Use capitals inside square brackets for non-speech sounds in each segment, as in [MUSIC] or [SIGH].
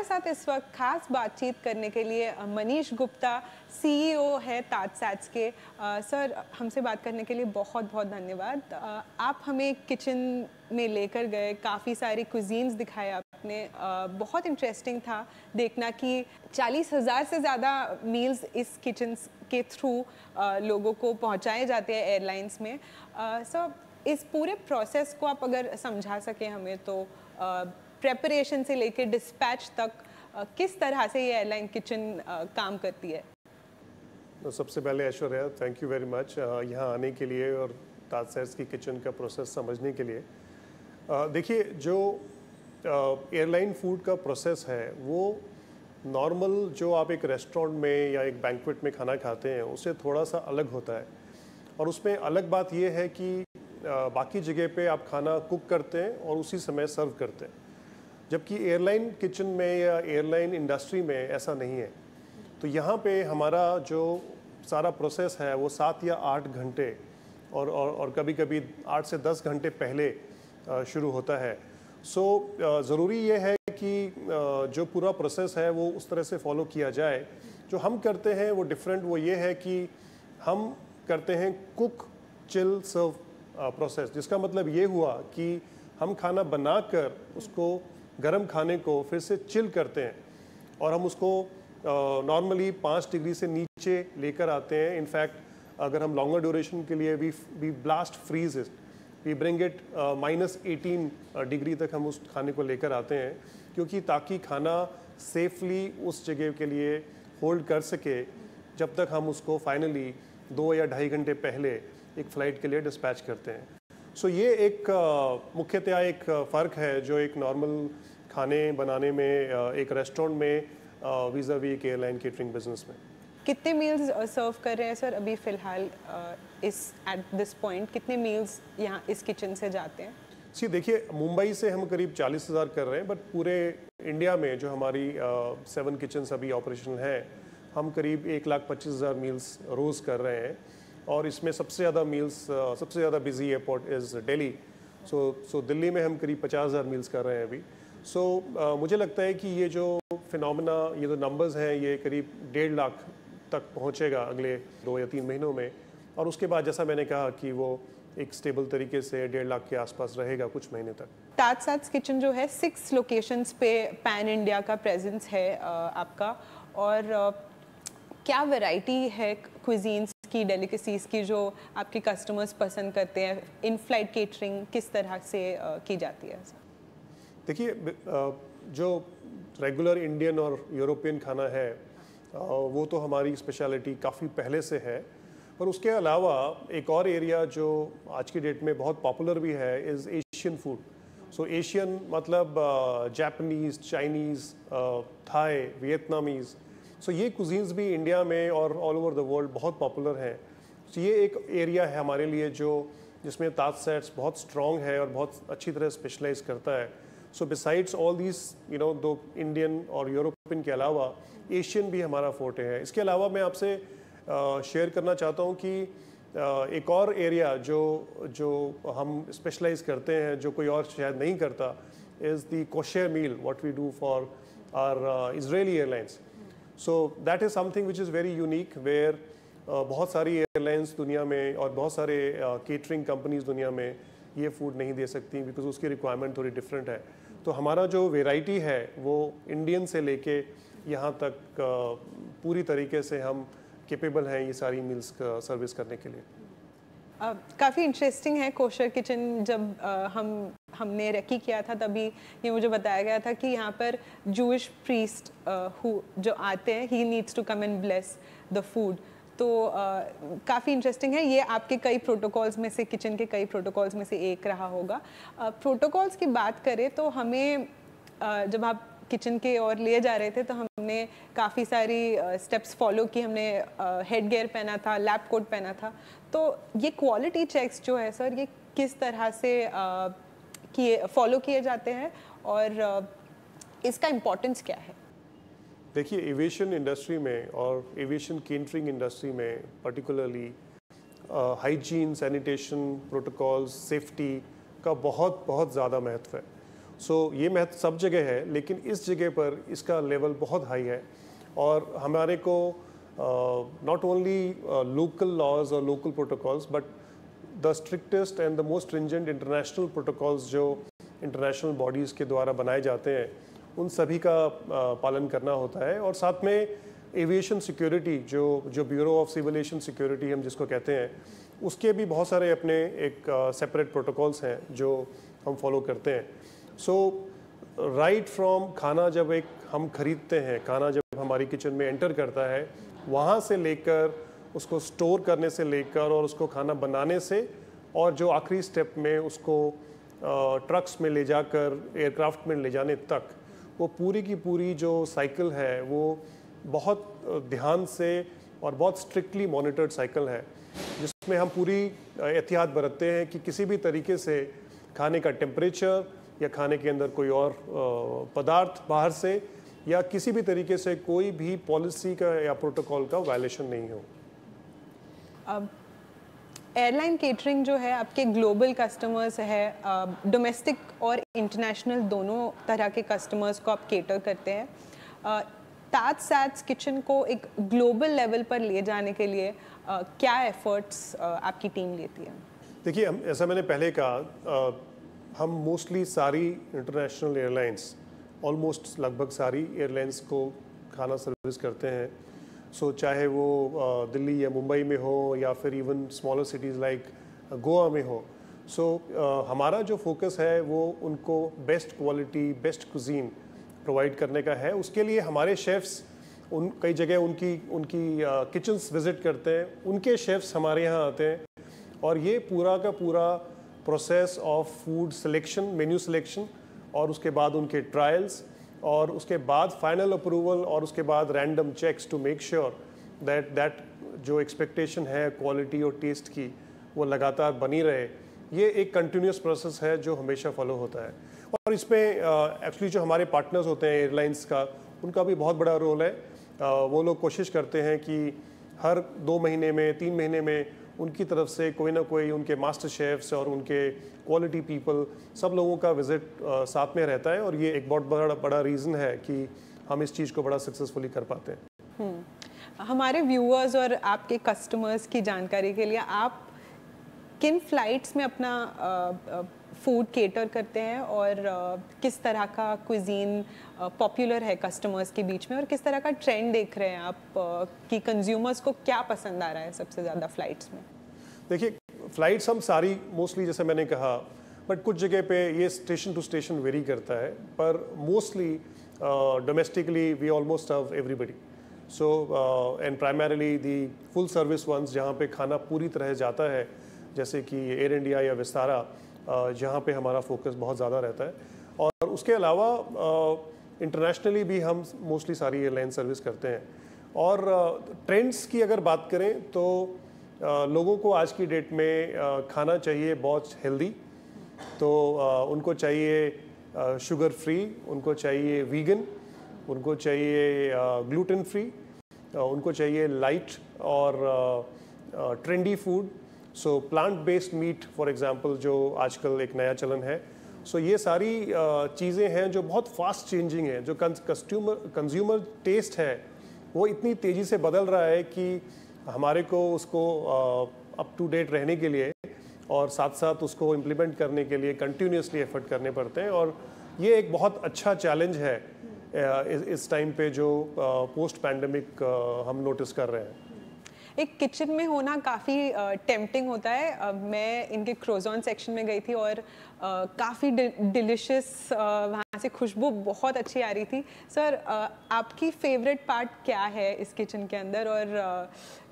हमारे साथ इस वक्त खास बातचीत करने के लिए मनीष गुप्ता सीईओ e है ताज सैट्स के आ, सर हमसे बात करने के लिए बहुत बहुत धन्यवाद आप हमें किचन में लेकर गए काफ़ी सारी कुजीन्स दिखाए आपने आ, बहुत इंटरेस्टिंग था देखना कि चालीस हज़ार से ज़्यादा मील्स इस किचन के थ्रू लोगों को पहुँचाए जाते हैं एयरलाइंस में सर इस पूरे प्रोसेस को आप अगर समझा सकें हमें तो आ, प्रेपरेशन से लेकर डिस्पैच तक किस तरह से ये एयरलाइन किचन काम करती है तो सबसे पहले Aishwarya thank you very much यहाँ आने के लिए और ताज की किचन का प्रोसेस समझने के लिए देखिए जो एयरलाइन फूड का प्रोसेस है वो नॉर्मल जो आप एक रेस्टोरेंट में या एक बैंकवेट में खाना खाते हैं उससे थोड़ा सा अलग होता है और उसमें अलग बात यह है कि बाकी जगह पे आप खाना कुक करते हैं और उसी समय सर्व करते हैं जबकि एयरलाइन किचन में या एयरलाइन इंडस्ट्री में ऐसा नहीं है तो यहाँ पे हमारा जो सारा प्रोसेस है वो सात या आठ घंटे और और, और कभी कभी आठ से दस घंटे पहले शुरू होता है सो ज़रूरी ये है कि जो पूरा प्रोसेस है वो उस तरह से फॉलो किया जाए जो हम करते हैं वो डिफरेंट वो ये है कि हम करते हैं कुक चिल सर्व प्रोसेस जिसका मतलब ये हुआ कि हम खाना बनाकर उसको गर्म खाने को फिर से चिल करते हैं और हम उसको नॉर्मली पाँच डिग्री से नीचे लेकर आते हैं इनफैक्ट अगर हम लॉन्गर ड्यूरेशन के लिए we we blast freeze it we bring it minus eighteen degree तक हम उस खाने को लेकर आते हैं क्योंकि ताकि खाना सेफली उस जगह के लिए होल्ड कर सके जब तक हम उसको फाइनली दो या ढाई घंटे पहले एक फ़्लाइट के लिए डिस्पैच करते हैं सो so, ये एक मुख्यतया एक फ़र्क है जो एक नॉर्मल खाने बनाने में एक रेस्टोरेंट में वीज़ा वी एक एयरलाइन केटरिंग बिजनेस में कितने मील्स सर्व कर रहे हैं सर अभी फ़िलहाल इस एट दिस पॉइंट कितने मील्स यहाँ इस किचन से जाते हैं जी देखिए मुंबई से हम करीब चालीस हज़ार कर रहे हैं बट पूरे इंडिया में जो हमारी सेवन किचन अभी ऑपरेशन है हम करीब एक लाख पच्चीस हज़ार मील्स रोज़ कर रहे हैं और इसमें सबसे ज़्यादा मील्स सबसे ज़्यादा busy airport is Delhi so so Delhi में हम करीब पचास हज़ार मील्स कर रहे हैं अभी सो so, uh, मुझे लगता है कि ये जो फिनमिना ये जो नंबर्स हैं ये करीब डेढ़ लाख तक पहुँचेगा अगले दो या तीन महीनों में और उसके बाद जैसा मैंने कहा कि वो एक स्टेबल तरीके से डेढ़ लाख के आसपास रहेगा कुछ महीने तक टाट किचन जो है सिक्स लोकेशंस पे पैन इंडिया का प्रेजेंस है आपका और क्या वैरायटी है क्विजींस की डेलिकेसीज़ की जो आपके कस्टमर्स पसंद करते हैं इन फ्लाइट केटरिंग किस तरह से की जाती है देखिए जो रेगुलर इंडियन और यूरोपियन खाना है वो तो हमारी स्पेशलिटी काफ़ी पहले से है पर उसके अलावा एक और एरिया जो आज की डेट में बहुत पॉपुलर भी है is Asian food so Asian मतलब Japanese Chinese Thai Vietnamese so so, ये कुजीन्स भी इंडिया में और ऑल ओवर द वर्ल्ड बहुत पॉपुलर हैं तो so, ये एक एरिया है हमारे लिए जो जिसमें ताज सेट्स बहुत स्ट्रॉन्ग है और बहुत अच्छी तरह स्पेशलाइज करता है so besides all this you know दो इंडियन और यूरोपियन के अलावा एशियन भी हमारा फोर्टे है इसके अलावा मैं आपसे शेयर करना चाहता हूँ कि एक और एरिया जो जो हम स्पेशलाइज करते हैं जो कोई और शायद नहीं करता is the kosher meal what we do for our Israeli airlines so that is something which is very unique where बहुत सारी एयरलाइंस दुनिया में और बहुत सारे केटरिंग uh, कंपनीज दुनिया में ये फूड नहीं दे सकती बिकॉज उसकी रिक्वायरमेंट थोड़ी डिफरेंट है तो हमारा जो वेराइटी है वो इंडियन से लेके यहाँ तक uh, पूरी तरीके से हम केपेबल हैं ये सारी मील्स सर्विस uh, करने के लिए काफ़ी इंटरेस्टिंग है कोशर किचन जब uh, हम हमने रेकी किया था तभी ये मुझे बताया गया था कि यहाँ पर जूश प्रीस्ट हु जो आते हैं he needs to come and bless the food तो uh, काफ़ी इंटरेस्टिंग है ये आपके कई प्रोटोकॉल्स में से किचन के कई प्रोटोकॉल्स में से एक रहा होगा प्रोटोकॉल्स की बात करें तो हमें जब आप किचन के और लिए जा रहे थे तो हमने काफ़ी सारी स्टेप्स फॉलो की हमने हेड गेयर पहना था लैप कोट पहना था तो ये क्वालिटी चेक्स जो है सर ये किस तरह से किए फॉलो किए जाते हैं और इसका इम्पोर्टेंस क्या है देखिए एविएशन इंडस्ट्री में और एविएशन केंटरिंग इंडस्ट्री में particularly hygiene sanitation protocol safety का बहुत बहुत ज़्यादा महत्व है सो so, ये महत्व सब जगह है लेकिन इस जगह पर इसका लेवल बहुत हाई है और हमारे को नॉट ओनली लोकल लॉज और local protocols but the strictest and the most stringent international protocols जो इंटरनेशनल बॉडीज़ के द्वारा बनाए जाते हैं उन सभी का पालन करना होता है और साथ में एविएशन सिक्योरिटी जो जो ब्यूरो ऑफ सिविल सिक्योरिटी हम जिसको कहते हैं उसके भी बहुत सारे अपने एक सेपरेट प्रोटोकॉल्स हैं जो हम फॉलो करते हैं सो राइट फ्रॉम खाना जब एक हम खरीदते हैं खाना जब हमारी किचन में एंटर करता है वहाँ से लेकर उसको स्टोर करने से लेकर और उसको खाना बनाने से और जो आखिरी स्टेप में उसको ट्रक्स में ले जाकर एयरक्राफ्ट में ले जाने तक वो पूरी की पूरी जो साइकिल है वो बहुत ध्यान से और बहुत स्ट्रिक्टली मॉनिटर्ड साइकिल है जिसमें हम पूरी एहतियात बरतते हैं कि किसी भी तरीके से खाने का टेम्परेचर या खाने के अंदर कोई और पदार्थ बाहर से या किसी भी तरीके से कोई भी पॉलिसी का या प्रोटोकॉल का वायलेशन नहीं हो अब एयरलाइन केटरिंग जो है आपके ग्लोबल कस्टमर्स है डोमेस्टिक और इंटरनेशनल दोनों तरह के कस्टमर्स को आप केटर करते हैं ताज सैट्स किचन को एक ग्लोबल लेवल पर ले जाने के लिए आ, क्या एफर्ट्स आपकी टीम लेती है देखिए हम ऐसा मैंने पहले कहा हम मोस्टली सारी इंटरनेशनल एयरलाइंस ऑलमोस्ट लगभग सारी एयरलाइंस को खाना सर्विस करते हैं सो so, चाहे वो दिल्ली या मुंबई में हो या फिर even smaller cities like Goa में हो सो so, हमारा जो फोकस है वो उनको best quality best cuisine provide करने का है उसके लिए हमारे शेफ़्स उन कई जगह उनकी उनकी किचन्स विज़िट करते हैं उनके शेफ़्स हमारे यहाँ आते हैं और ये पूरा का पूरा process of food selection menu selection और उसके बाद उनके ट्रायल्स और उसके बाद फाइनल अप्रूवल और उसके बाद random checks to make sure that that जो एक्सपेक्टेशन है क्वालिटी और टेस्ट की वो लगातार बनी रहे ये एक कंटिन्यूस प्रोसेस है जो हमेशा फॉलो होता है और इसमें एक्चुअली uh, जो हमारे पार्टनर्स होते हैं एयरलाइंस का उनका भी बहुत बड़ा रोल है आ, uh, वो लोग कोशिश करते हैं कि हर दो महीने में तीन महीने में उनकी तरफ से कोई ना कोई उनके मास्टर शेफ्स और उनके क्वालिटी पीपल सब लोगों का विजिट साथ में रहता है और ये एक बहुत बड़ा बड़ा रीज़न है कि हम इस चीज़ को बड़ा सक्सेसफुली कर पाते हैं हम्म। हमारे व्यूअर्स और आपके कस्टमर्स की जानकारी के लिए आप किन फ्लाइट्स में अपना फूड केटर करते हैं और किस तरह का क्विजीन पॉपुलर है कस्टमर्स के बीच में और किस तरह का ट्रेंड देख रहे हैं आप कि कंज्यूमर्स को क्या पसंद आ रहा है सबसे ज़्यादा फ्लाइट्स में देखिए फ्लाइट्स हम सारी मोस्टली जैसे मैंने कहा बट कुछ जगह पे ये स्टेशन टू स्टेशन वेरी करता है पर mostly domestically we almost have everybody so and primarily the full service ones जहाँ पे खाना पूरी तरह जाता है जैसे कि एयर इंडिया या विस्तारा जहाँ पे हमारा फोकस बहुत ज़्यादा रहता है और उसके अलावा इंटरनेशनली भी हम मोस्टली सारी एयरलाइन सर्विस करते हैं और ट्रेंड्स की अगर बात करें तो लोगों को आज की डेट में खाना चाहिए बहुत हेल्दी तो उनको चाहिए शुगर फ्री उनको चाहिए वीगन उनको चाहिए ग्लूटेन फ्री उनको चाहिए लाइट और trendy food so plant based meat for example जो आजकल एक नया चलन है सो so, ये सारी चीज़ें हैं जो बहुत फास्ट चेंजिंग है जो कंज्यूमर कंज्यूमर टेस्ट है वो इतनी तेज़ी से बदल रहा है कि हमारे को उसको अप टू डेट रहने के लिए और साथ साथ उसको इम्प्लीमेंट करने के लिए कंटिन्यूसली एफर्ट करने पड़ते हैं और ये एक बहुत अच्छा चैलेंज है इस टाइम पे जो पोस्ट पैंडमिक हम नोटिस कर रहे हैं एक किचन में होना काफ़ी टेम्पटिंग होता है मैं इनके क्रोजॉन सेक्शन में गई थी और काफ़ी डिलिशियस वहाँ से खुशबू बहुत अच्छी आ रही थी सर आपकी फेवरेट पार्ट क्या है इस किचन के अंदर और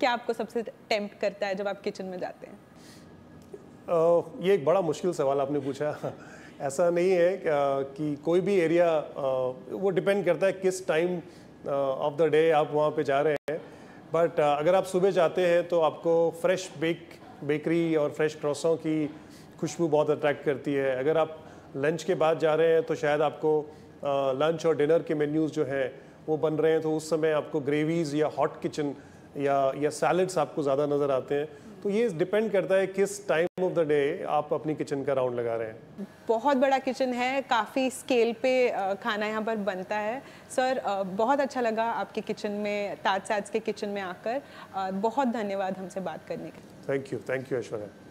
क्या आपको सबसे टेम्प्ट करता है जब आप किचन में जाते हैं ये एक बड़ा मुश्किल सवाल आपने पूछा [LAUGHS] ऐसा नहीं है कि कोई भी एरिया वो डिपेंड करता है किस टाइम ऑफ द डे आप वहाँ पे जा रहे हैं बट uh, अगर आप सुबह जाते हैं तो आपको फ्रेश बेक बेकरी और फ्रेश क्रॉसों की खुशबू बहुत अट्रैक्ट करती है अगर आप लंच के बाद जा रहे हैं तो शायद आपको लंच uh, और डिनर के मेन्यूज़ जो हैं वो बन रहे हैं तो उस समय आपको ग्रेवीज़ या हॉट किचन या या सैलड्स आपको ज़्यादा नज़र आते हैं तो ये डिपेंड करता है किस टाइम ऑफ द डे आप अपनी किचन का राउंड लगा रहे हैं बहुत बड़ा किचन है काफ़ी स्केल पे खाना यहाँ पर बनता है सर बहुत अच्छा लगा आपके किचन में ताज साज के किचन में आकर बहुत धन्यवाद हमसे बात करने के thank you thank you Aishwarya